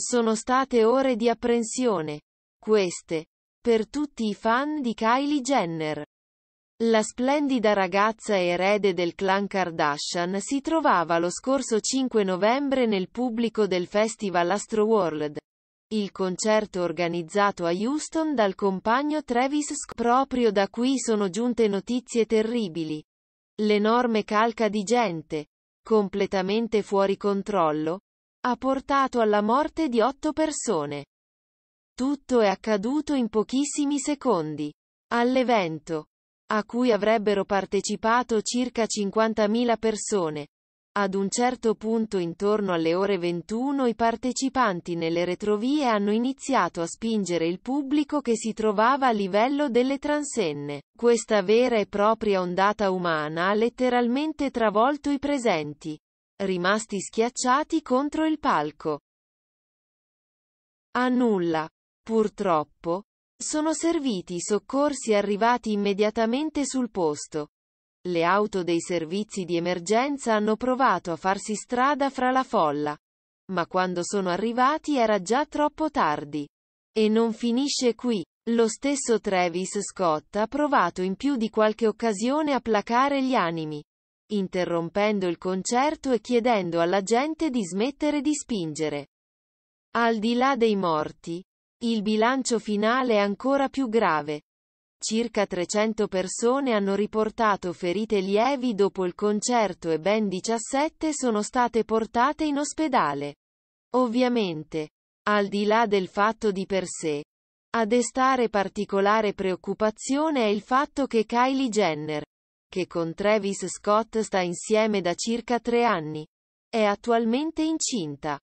Sono state ore di apprensione. Queste. Per tutti i fan di Kylie Jenner. La splendida ragazza erede del clan Kardashian si trovava lo scorso 5 novembre nel pubblico del festival Astroworld. Il concerto organizzato a Houston dal compagno Travis Scott. Proprio da qui sono giunte notizie terribili. L'enorme calca di gente, completamente fuori controllo, ha portato alla morte di otto persone. Tutto è accaduto in pochissimi secondi. All'evento, a cui avrebbero partecipato circa 50.000 persone, ad un certo punto intorno alle ore 21 i partecipanti nelle retrovie hanno iniziato a spingere il pubblico che si trovava a livello delle transenne. Questa vera e propria ondata umana ha letteralmente travolto i presenti rimasti schiacciati contro il palco. A nulla. Purtroppo, sono serviti i soccorsi arrivati immediatamente sul posto. Le auto dei servizi di emergenza hanno provato a farsi strada fra la folla. Ma quando sono arrivati era già troppo tardi. E non finisce qui. Lo stesso Travis Scott ha provato in più di qualche occasione a placare gli animi interrompendo il concerto e chiedendo alla gente di smettere di spingere. Al di là dei morti, il bilancio finale è ancora più grave. Circa 300 persone hanno riportato ferite lievi dopo il concerto e ben 17 sono state portate in ospedale. Ovviamente, al di là del fatto di per sé, a destare particolare preoccupazione è il fatto che Kylie Jenner, che con Travis Scott sta insieme da circa tre anni. È attualmente incinta.